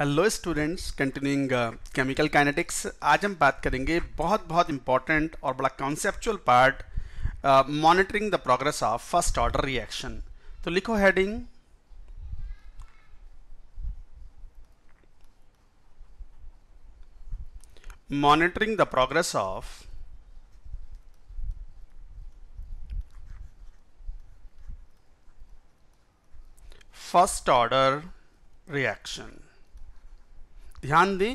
Hello students continuing chemical kinetics आज हम बात करेंगे बहुत बहुत इम्पॉर्टेंट और बड़ा conceptual part monitoring the progress of first order reaction तो लिखो heading monitoring the progress of first order reaction ध्यान दें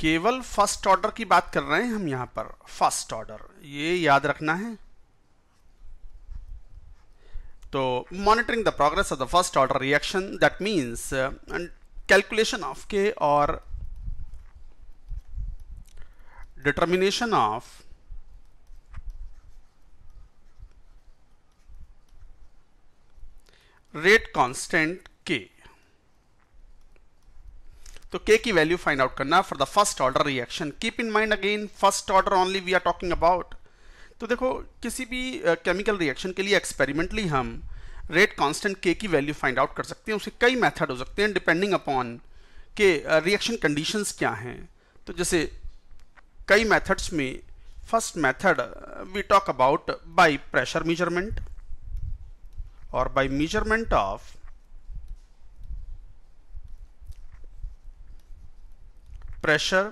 केवल फर्स्ट ऑर्डर की बात कर रहे हैं हम यहां पर फर्स्ट ऑर्डर ये याद रखना है तो monitoring the progress of the first order reaction that means calculation of K और डिटर्मिनेशन ऑफ रेट कांस्टेंट के तो के की वैल्यू फाइंड आउट करना for the first order reaction keep in mind again first order only we are talking about तो देखो किसी भी chemical uh, reaction के लिए एक्सपेरिमेंटली हम रेट कांस्टेंट के की वैल्यू फाइंड आउट कर सकते हैं उसके कई मेथड हो सकते हैं डिपेंडिंग अपॉन के रिएक्शन कंडीशंस क्या हैं तो जैसे कई मेथड्स में first method we talk about by pressure measurement और by measurement of pressure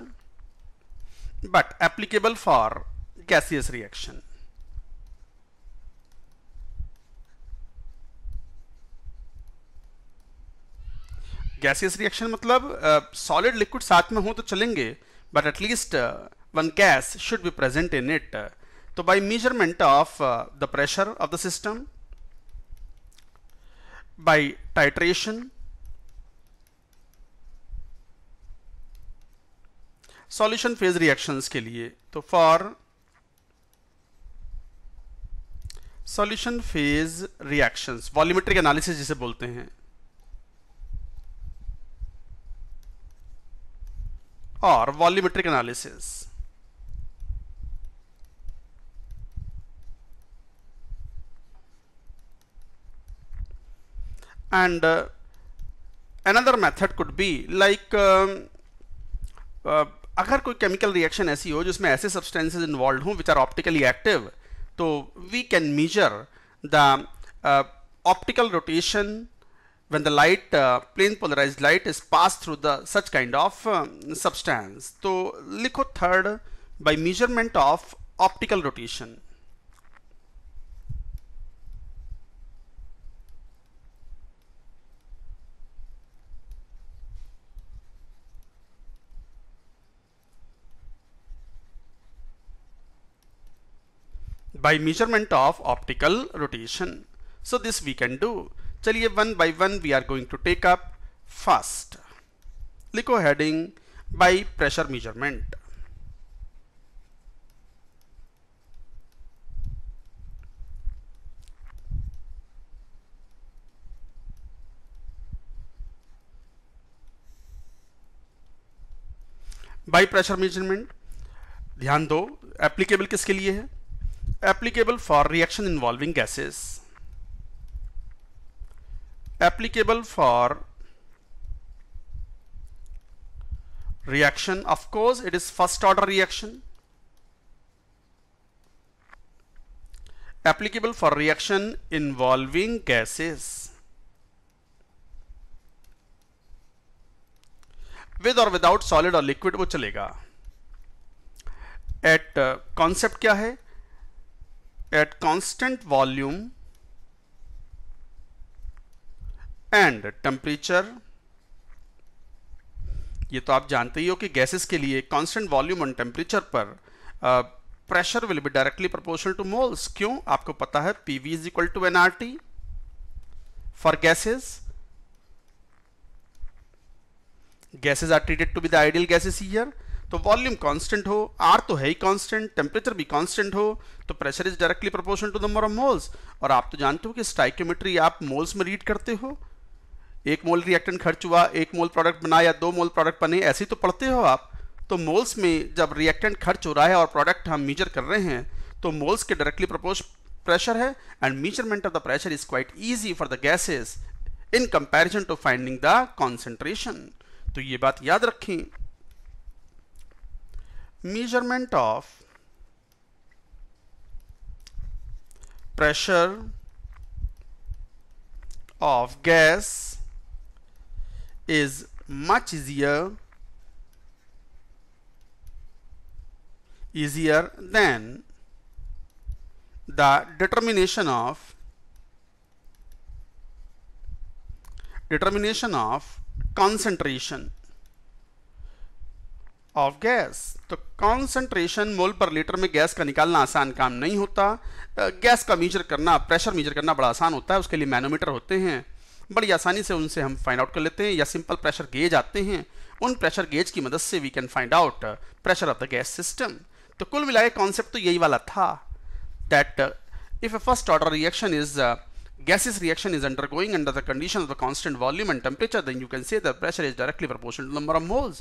but applicable for gaseous reaction. Gaseous reaction मतलब सॉलिड uh, लिक्विड साथ में हो तो चलेंगे but at least one gas should be present in it तो by measurement of the pressure of the system by titration solution phase reactions के लिए तो for solution phase reactions volumetric analysis जिसे बोलते हैं और volumetric analysis and uh, another method could be like um, uh, अगर कोई केमिकल रिएक्शन ऐसी हो जिसमें ऐसे सब्सटेंसेज इन्वॉल्व हों विच आर ऑप्टिकली एक्टिव तो we can measure the optical rotation when the light plane polarise light is pass through the such kind of substance तो लिखो third by measurement of optical rotation by measurement of optical rotation. So this we can do. chaliye one by one we are going to take up first. likho heading by pressure measurement. By pressure measurement ध्यान दो applicable किसके लिए है applicable for reaction involving gases applicable for reaction of course it is first order reaction applicable for reaction involving gases with or without solid or liquid वो चलेगा at uh, concept क्या है at constant volume and temperature ये तो आप जानते ही हो कि गैसेस के लिए कांस्टेंट वॉल्यूम एंड टेम्परेचर पर pressure will be directly proportional to moles क्यों आपको पता है P V is equal to N R T for gases gases are treated to be the ideal gases here तो volume constant हो R तो है ही कांस्टेंट टेम्परेचर भी कांस्टेंट हो तो pressure is directly proportional to number of moles और आप तो जानते हो कि स्टाइकोमेट्री आप मोल्स में रीड करते हो एक मोल रिएक्टेंट खर्च हुआ एक मोल प्रोडक्ट बना या दो मोल प्रोडक्ट बने ऐसे तो पढ़ते हो आप तो मोल्स में जब रिएक्टेंट खर्च हो रहा है और प्रोडक्ट हम मीजर कर रहे हैं तो मोल्स के डायरेक्टली प्रपोज प्रेशर है and measurement of the pressure is quite easy for the gases in comparison to finding the concentration तो ये बात याद रखें measurement of pressure of gas is much easier easier than the determination of determination of concentration of gas तो concentration mole per litre में gas का निकालना आसान काम नहीं होता गैस का मीजर करना प्रेशर मीजर करना बड़ा आसान होता है उसके लिए मैनोमीटर होते हैं बड़ी आसानी से उनसे हम फाइंड आउट कर लेते हैं या सिंपल प्रेशर गेज आते हैं उन प्रेशर गेज की मदद से we can find out pressure of the gas system तो कुल मिला कॉन्सेप्ट तो यही वाला था that if a first order reaction is gaseous reaction is undergoing under the condition of the constant volume and temperature then you can say the pressure is directly proportional to the number of moles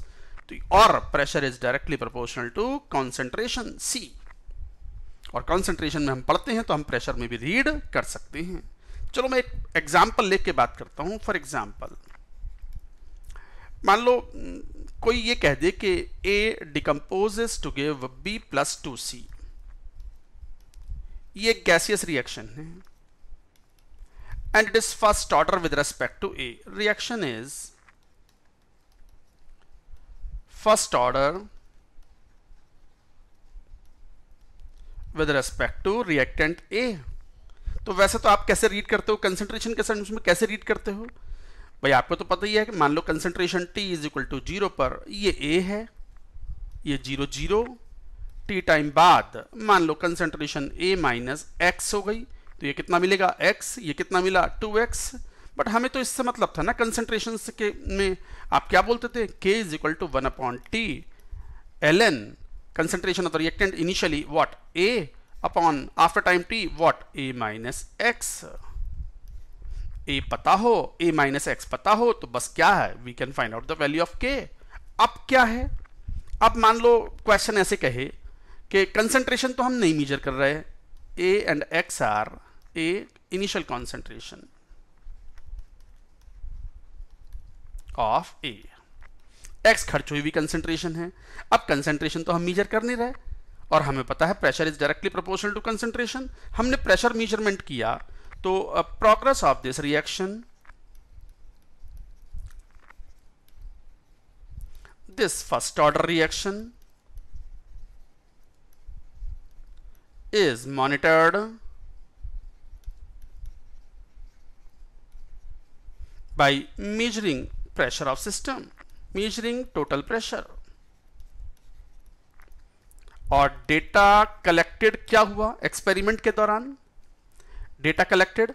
the or pressure is directly proportional to concentration C और concentration में हम पढ़ते हैं तो हम pressure में भी read कर सकते हैं चलो मैं एक एग्जाम्पल लेके बात करता हूं फॉर एग्जाम्पल मान लो कोई ये कह दे कि A decomposes to give B plus two C ये गैसियस रिएक्शन है and it is first order with respect to A reaction is first order with respect to reactant A तो वैसे तो आप कैसे रीड करते हो कंसेंट्रेशन के सेंस में कैसे रीड करते हो भाई आपको तो पता ही है कि मान लो concentration T is equal to zero पर ये A है ये जीरो जीरो T टाइम बाद मान लो कंसेंट्रेशन A माइनस एक्स हो गई तो ये कितना मिलेगा X ये कितना मिला टू एक्स बट हमें तो इससे मतलब था ना कंसेंट्रेशन के में आप क्या बोलते थे k is equal to one upon t l n concentration of reactant initially what A upon after time t what A minus x A पता हो ए माइनस एक्स पता हो तो बस क्या है we can find out the value of k अब क्या है अब मान लो क्वेश्चन ऐसे कहे कि कंसेंट्रेशन तो हम नहीं मेजर कर रहे हैं a and x are a initial concentration of A x खर्च हुई हुई कंसेंट्रेशन है अब कंसेंट्रेशन तो हम मीजर कर नहीं रहे और हमें पता है pressure is directly proportional to concentration हमने प्रेशर मेजरमेंट किया तो progress of this reaction this first order reaction is monitored by measuring pressure of system measuring total pressure और डेटा कलेक्टेड क्या हुआ एक्सपेरिमेंट के दौरान डेटा कलेक्टेड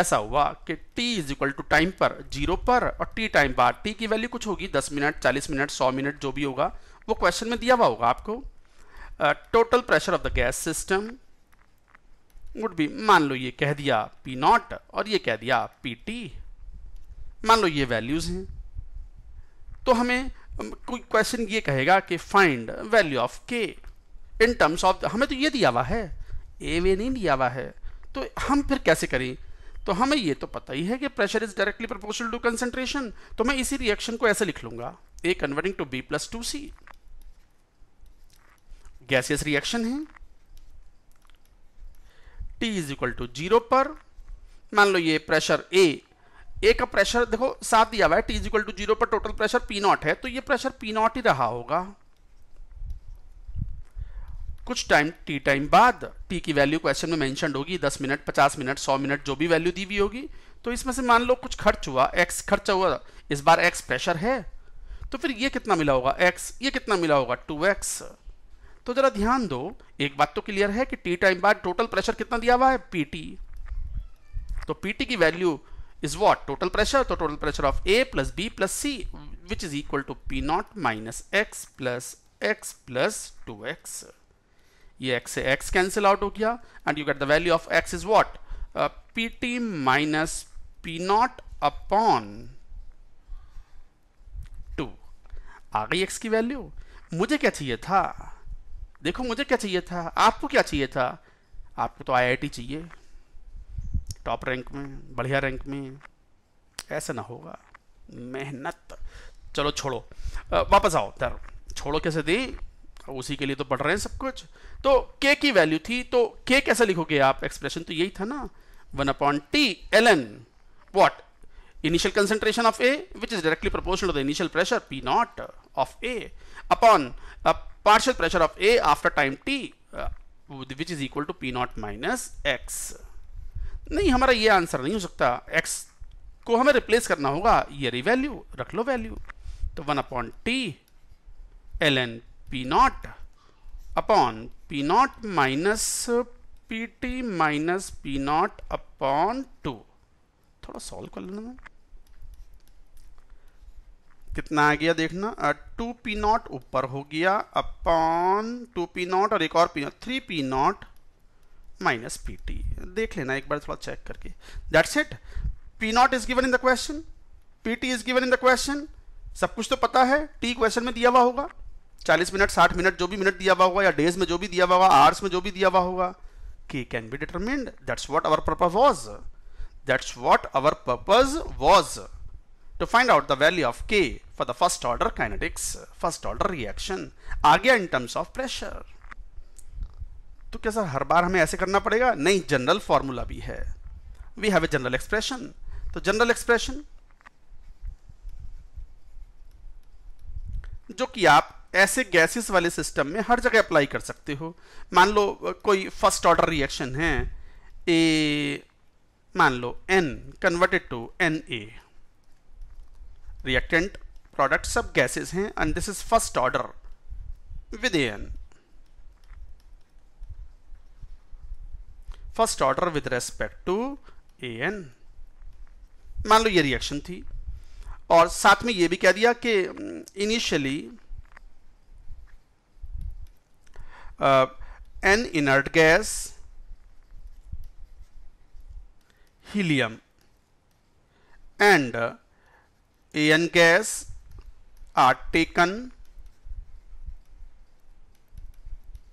ऐसा हुआ कि t is equal to time पर जीरो पर और t टाइम बार t की वैल्यू कुछ होगी दस मिनट चालीस मिनट सौ मिनट जो भी होगा वो क्वेश्चन में दिया हुआ होगा आपको total pressure of the gas system would be मान लो ये कह दिया पी नॉट और ये कह दिया पी टी मान लो ये वैल्यूज हैं तो हमें कोई क्वेश्चन ये कहेगा कि फाइंड वैल्यू ऑफ के इन टर्म्स ऑफ हमें तो ये दिया हुआ है ए वे नहीं दिया हुआ है तो हम फिर कैसे करें तो हमें ये तो पता ही है कि pressure is directly proportional to concentration तो मैं इसी रिएक्शन को ऐसे लिख लूंगा A converting to B plus two C gaseous reaction है t is equal to zero पर मान लो ये प्रेशर ए ए का प्रेशर देखो साथ दिया हुआ है टी इक्वल टू जीरो पर टोटल प्रेशर पी नॉट है तो ये प्रेशर पी नॉट ही रहा होगा कुछ टाइम टी टाइम बाद टी की वैल्यू क्वेश्चन में मेंशन होगी दस मिनट पचास मिनट सौ मिनट जो भी वैल्यू दी हुई होगी तो इसमें से मान लो कुछ खर्च हुआ एक्स खर्च हुआ इस बार एक्स प्रेशर है तो फिर ये कितना मिला होगा एक्स ये कितना मिला होगा टू एक्स तो ज़रा ध्यान दो एक बात तो क्लियर है कि टी टाइम बाद टोटल प्रेशर कितना दिया हुआ है पी तो पीटी की value is what? Total pressure. So total pressure of A plus B plus C which is equal to P naught minus X plus X plus 2X. ये x से x cancel out हो गया and you get the value of x is what? Uh, Pt minus P naught upon 2. आ गई x की value मुझे क्या चाहिए था देखो मुझे क्या चाहिए था आपको क्या चाहिए था आपको तो आई चाहिए टॉप रैंक में बढ़िया रैंक में ऐसा ना होगा मेहनत चलो छोड़ो वापस आओ दर छोड़ो कैसे दी उसी के लिए तो पढ़ रहे हैं सब कुछ तो के की वैल्यू थी तो के कैसे लिखोगे आप एक्सप्रेशन तो यही था ना one upon t l n what initial concentration of A which is directly proportion to the initial pressure p naught of A upon partial pressure of A after time t which is equal to p naught minus x नहीं हमारा ये answer नहीं हो सकता x को हमें replace करना होगा ये री वैल्यू रख लो वैल्यू तो one upon t l n p not upon p naught minus p t minus p not upon two थोड़ा सॉल्व कर लेना मैं कितना आ गया देखना टू पी नॉट ऊपर हो गया अपॉन टू पी नॉट और एक और p naught three p naught minus p t देख लेना एक बार थोड़ा चेक करके that's it p naught is given in the question p t is given in the question सब कुछ तो पता है टी क्वेश्चन में दिया हुआ होगा 40 मिनट 60 मिनट जो भी मिनट दिया हुआ होगा या डेज में जो भी दिया हुआ होगा आवर्स में जो भी दिया हुआ होगा k can be determined that's what our purpose was that's what our purpose was to find out the value of K for the first order kinetics, first order reaction, again in terms of pressure. तो क्या sir हर बार हमें ऐसे करना पड़ेगा नहीं general formula भी है we have a general expression तो जनरल एक्सप्रेशन जो कि आप ऐसे गैसेस वाले सिस्टम में हर जगह अप्लाई कर सकते हो मान लो कोई फर्स्ट ऑर्डर रिएक्शन है ए मान लो n converted to n A reactant product सब गैसेस हैं and this is first order with n first order with respect to A n मान लो ये रिएक्शन थी और साथ में ये भी कह दिया कि initially an inert gas and A n gas are taken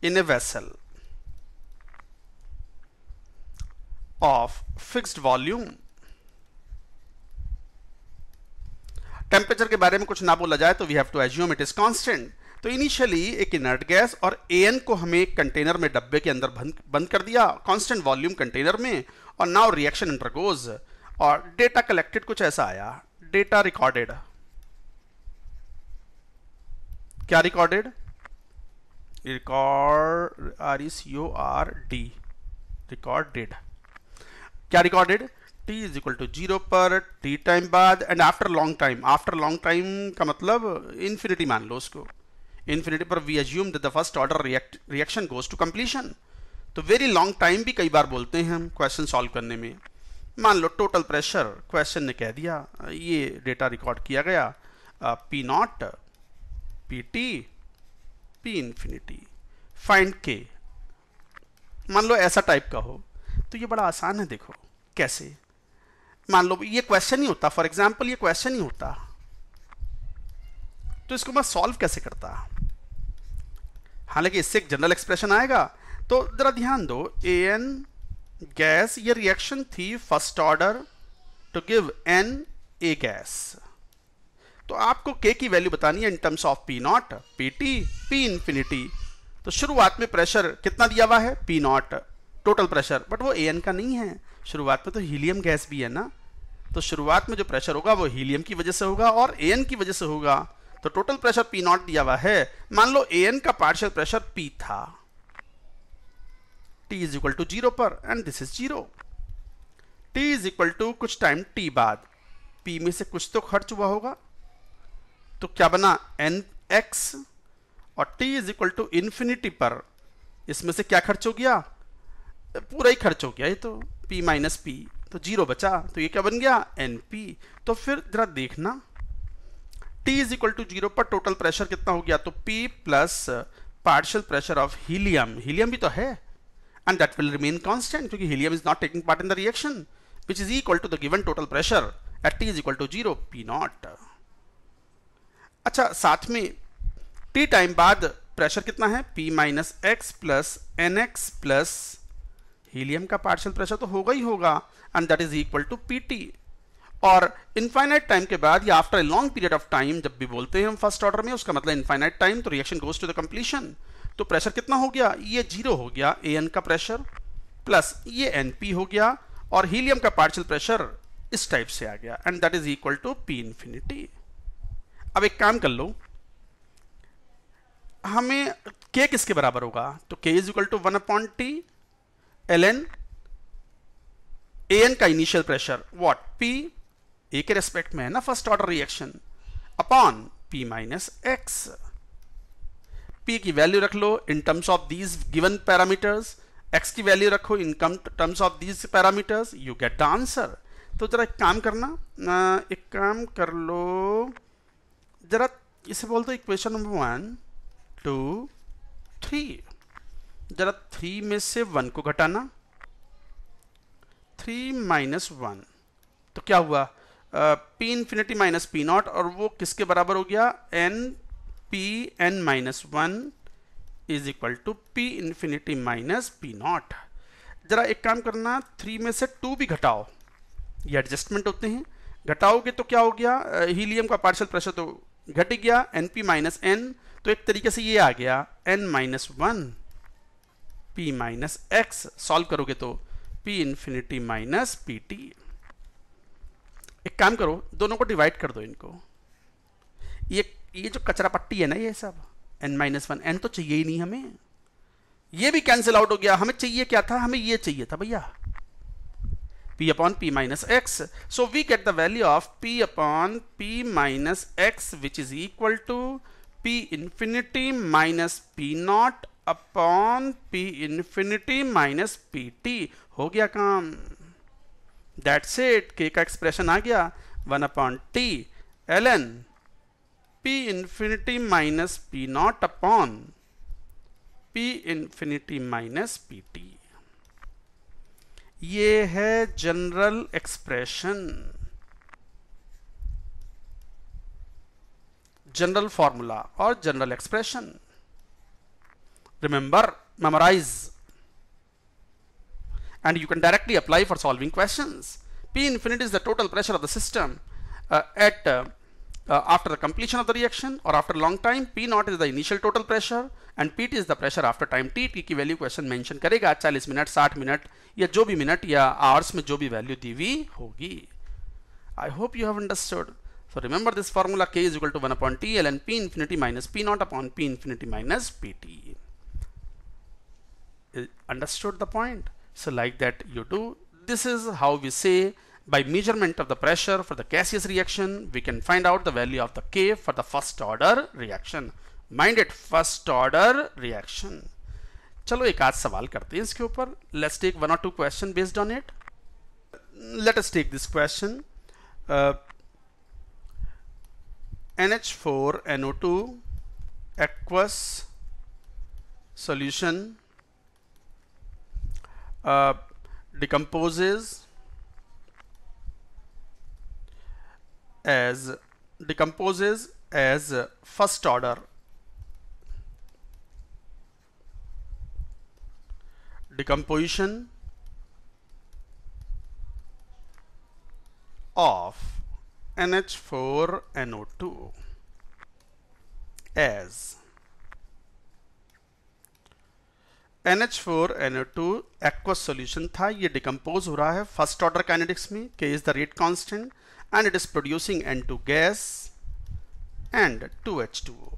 in a vessel of fixed volume temperature के बारे में कुछ ना बोला जाए तो we have to assume it is constant तो इनिशियली एक इनर्ट गैस और ए को हमें एक कंटेनर में डब्बे के अंदर बंद बंद कर दिया कॉन्स्टेंट वॉल्यूम कंटेनर में और नाउ रिएक्शन इंटरगोज और डेटा कलेक्टेड कुछ ऐसा आया डेटा रिकॉर्डेड क्या recorded record R E C R D recorded क्या recorded t is equal to zero पर टी टाइम बाद and after long time after long time का मतलब इन्फिनिटी मान लो उसको इन्फिनिटी पर we assume the first order reaction goes to completion तो वेरी लॉन्ग टाइम भी कई बार बोलते हैं हम क्वेश्चन सॉल्व करने में मान लो टोटल प्रेशर क्वेश्चन ने कह दिया ये डेटा रिकॉर्ड किया गया p naught p t p infinity find k मान लो ऐसा टाइप का हो तो ये बड़ा आसान है देखो कैसे मान लो ये क्वेश्चन ही होता फॉर एग्जाम्पल ये क्वेश्चन ही होता तो इसको मैं सॉल्व कैसे करता हालांकि इससे एक जनरल एक्सप्रेशन आएगा तो ज़रा ध्यान दो ए एन गैस ये रिएक्शन थी first order to give n A gas तो आपको के की वैल्यू बतानी है in terms of p naught p t p infinity तो शुरुआत में प्रेशर कितना दिया हुआ है p naught total pressure but वो ए का नहीं है शुरुआत में तो हीलियम गैस भी है ना तो शुरुआत में जो प्रेशर होगा वो हीलियम की वजह से होगा और ए की वजह से होगा तो टोटल प्रेशर पी नॉट दिया हुआ है मान लो ए का पार्शियल प्रेशर पी था t is equal to zero पर and this is zero t is equal to कुछ टाइम टी बाद पी में से कुछ तो खर्च हुआ होगा तो क्या बना एन एक्स और t is equal to infinity पर इसमें से क्या खर्च हो गया पूरा ही खर्च हो गया ये तो p माइनस पी तो जीरो बचा तो ये क्या बन गया एन पी तो फिर जरा देखना t is equal to zero पर टोटल प्रेशर कितना हो गया तो p plus partial pressure of helium helium भी तो है and that will remain constant क्योंकि helium is not taking part in the reaction which is equal to the given total pressure at t is equal to zero p naught अच्छा साथ में t time बाद pressure कितना है p minus x plus n x plus helium का partial pressure तो होगा ही होगा and that is equal to pt और इनफाइनाइट टाइम के बाद या after a long period of time जब भी बोलते हैं हम फर्स्ट ऑर्डर में उसका मतलब इनफाइनाइट टाइम तो reaction goes to the completion तो प्रेशर कितना हो गया ये जीरो हो गया ए एन का प्रेशर प्लस ये एन पी हो गया और हीलियम का पार्शियल प्रेशर इस टाइप से आ गया and that is equal to p infinity अब एक काम कर लो हमें के किसके बराबर होगा तो k is equal to one upon t ln an का initial pressure what p a के रेस्पेक्ट में है ना first order reaction upon p minus x p की वैल्यू रख लो in terms of these given parameters x की value रखो in terms of these parameters you get the answer तो जरा एक काम करना ना एक काम कर लो जरा इसे बोल दो equation number one two three जरा थ्री में से वन को घटाना थ्री माइनस वन तो क्या हुआ p infinity minus p naught और वो किसके बराबर हो गया n p n minus one is equal to p infinity minus p naught जरा एक काम करना थ्री में से टू भी घटाओ ये एडजस्टमेंट होते हैं घटाओगे तो क्या हो गया हीलियम का पार्शियल प्रेशर तो घट गया एन पी माइनस एन तो एक तरीके से ये आ गया n minus one p minus x solve करोगे तो p infinity minus p t एक काम करो दोनों को डिवाइड कर दो इनको ये ये जो कचरा पट्टी है ना ये सब एन माइनस वन एन तो चाहिए ही नहीं हमें ये भी कैंसिल आउट हो गया हमें चाहिए क्या था हमें ये चाहिए था भैया p upon p minus x. So we get the value of p upon p minus x which is equal to p infinity minus p naught upon p infinity minus p t हो गया काम that's it के का expression आ गया one upon t l n p infinity minus p not upon p infinity minus p t ये है general expression general formula और general expression remember memorize and you can directly apply for solving questions P infinity is the total pressure of the system uh, at uh, uh, after the completion of the reaction or after long time P naught is the initial total pressure and PT is the pressure after time T T की value question mention करेगा 40 minute, 60 minute, ya जो भी minute ya hours में जो भी value the hogi. I hope you have understood. So remember this formula k is equal to 1 upon T ln P infinity minus P naught upon P infinity minus PT. Uh, understood the point so like that you do this is how we say by measurement of the pressure for the gaseous reaction we can find out the value of the k for the first order reaction mind it first order reaction चलो एक आध सवाल करते हैं इसके ऊपर Let's take one or two question based on it. let us take this question uh, NH4NO2 aqueous solution uh, decomposes as decomposes as first order decomposition of NH4NO2 as NH4 NO2 aqueous solution था ये decompose हो रहा है first order kinetics में k is the rate constant and it is producing N2 gas and 2H2O.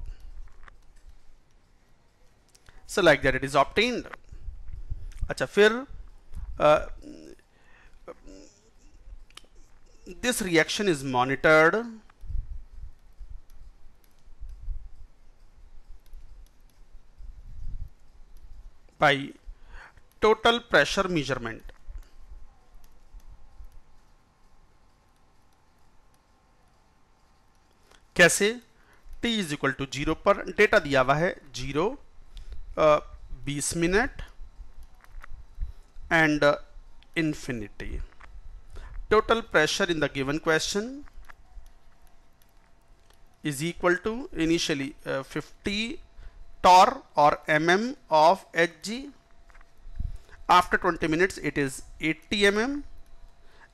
So like that it is obtained. अच्छा फिर this reaction is monitored by total pressure measurement. कैसे t is equal to zero पर data दिया हुआ है zero बीस minute and infinity total pressure in the given question is equal to initially fifty tor or mm of Hg. After 20 minutes it is 80 mm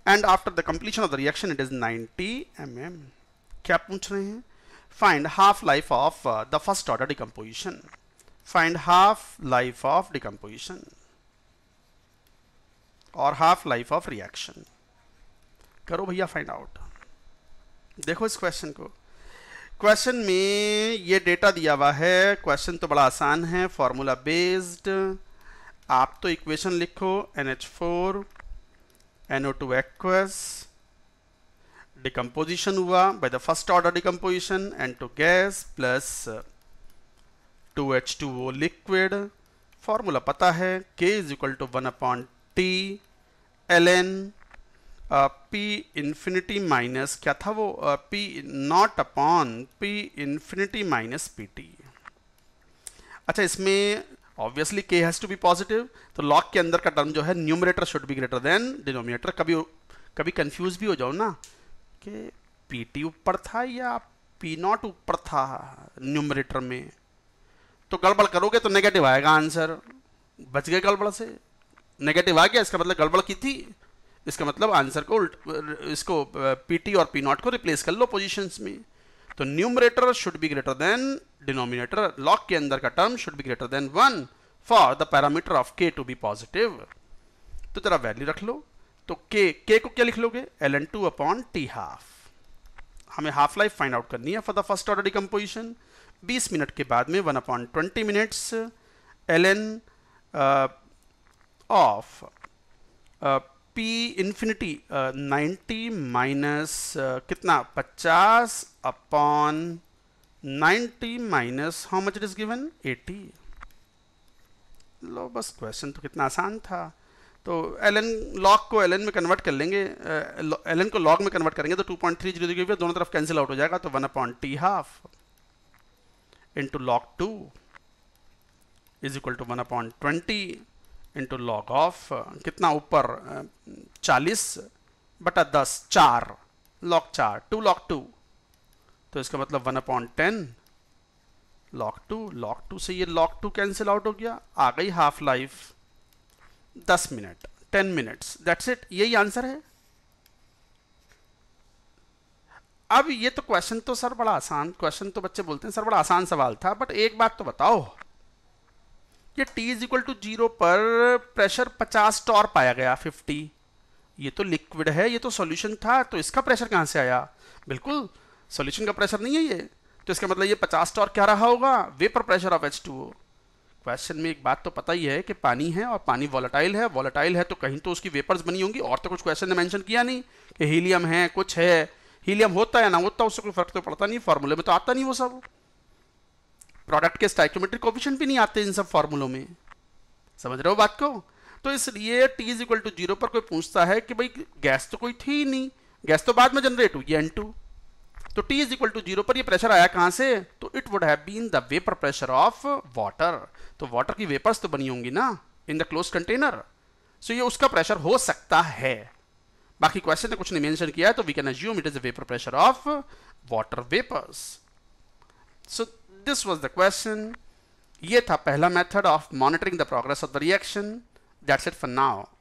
and after the completion of the reaction it is 90 mm. क्या पूछ रहे हैं Find half life of uh, the first order decomposition. Find half life of decomposition or half life of reaction. करो भैया find out. देखो इस question को question में ये डेटा दिया हुआ है क्वेश्चन तो बड़ा आसान है फॉर्मूला बेस्ड आप तो इक्वेशन लिखो N H four N O two aqueous decomposition हुआ by the first order decomposition N two gas plus two H two O liquid formula पता है k is equal to one upon t l n p infinity minus क्या था वो p not upon p infinity minus p t अच्छा इसमें obviously k has to be positive तो log के अंदर का टर्म जो है numerator should be greater than denominator कभी कभी कंफ्यूज भी हो जाओ ना कि पी टी ऊपर था या पी नॉट ऊपर था न्यूमरेटर में तो गड़बड़ करोगे तो नेगेटिव आएगा आंसर बच गए गड़बड़ से नेगेटिव आ गया इसका मतलब गड़बड़ की थी इसका मतलब आंसर को उल्ट इसको पीटी और पी नॉट को रिप्लेस कर लो पोजिशन में तो numerator should be greater than denominator log के अंदर का term should be greater than one for the parameter of k to be positive तो जरा वैल्यू रख लो तो के के को क्या लिख लोगे l n two upon t half हमें हाफ लाइफ फाइंड आउट करनी है for the first order decomposition 20 minute के बाद में one upon twenty minutes l n of p infinity ninety minus कितना पचास upon ninety minus how much it is given eighty लो बस क्वेश्चन तो कितना आसान था तो एल एन लॉग को एल एन में कन्वर्ट कर लेंगे एल uh, एन को लॉग में कन्वर्ट करेंगे तो two point three zero zero दोनों तरफ कैंसिल आउट हो जाएगा तो one upon t half into log two is equal to one upon twenty into log of कितना ऊपर uh, चालीस बटा दस चार लॉग चार टू लॉग टू तो इसका मतलब one upon ten log two log two से ये लॉक टू कैंसिल आउट हो गया आ गई हाफ लाइफ दस minute ten minutes that's it यही आंसर है अब ये तो क्वेश्चन तो सर बड़ा आसान क्वेश्चन तो बच्चे बोलते हैं सर बड़ा आसान सवाल था बट एक बात तो बताओ ये t is equal to zero पर प्रेशर 50 टॉर पाया गया 50 ये तो लिक्विड है ये तो सॉल्यूशन था तो इसका प्रेशर कहाँ से आया बिल्कुल सॉल्यूशन का प्रेशर नहीं है ये तो इसका मतलब ये 50 टॉर क्या रहा होगा vapour pressure of H question में एक बात तो पता ही है कि पानी है और पानी वॉलेटाइल है वॉलेटाइल है तो कहीं तो उसकी वेपर्स बनी होंगी और तो कुछ क्वेश्चन ने मैंशन किया नहीं कि हीलियम है कुछ है हीलियम होता है ना होता उससे कोई फर्क तो पड़ता नहीं फॉर्मूले में तो आता नहीं वो सब प्रोडक्ट के स्टाइक्योमेट्रिक कोफिशियंट भी नहीं आते इन सब फॉर्मूलों में समझ रहे हो बात को तो इसलिए t is equal to zero पर कोई पूछता है कि भाई गैस तो कोई थी ही नहीं गैस तो बाद में जनरेट हुई एन टू तो T is equal to zero पर ये प्रेशर आया कहाँ से तो it would have been the vapour pressure of water तो वाटर की वेपर्स तो बनी होंगी ना in the close container so ये उसका प्रेशर हो सकता है बाकी क्वेश्चन ने कुछ नहीं मेंशन किया है तो we can assume it is the vapour pressure of water vapours so this was the question. ये था पहला method of monitoring the progress of the reaction. That's it for now.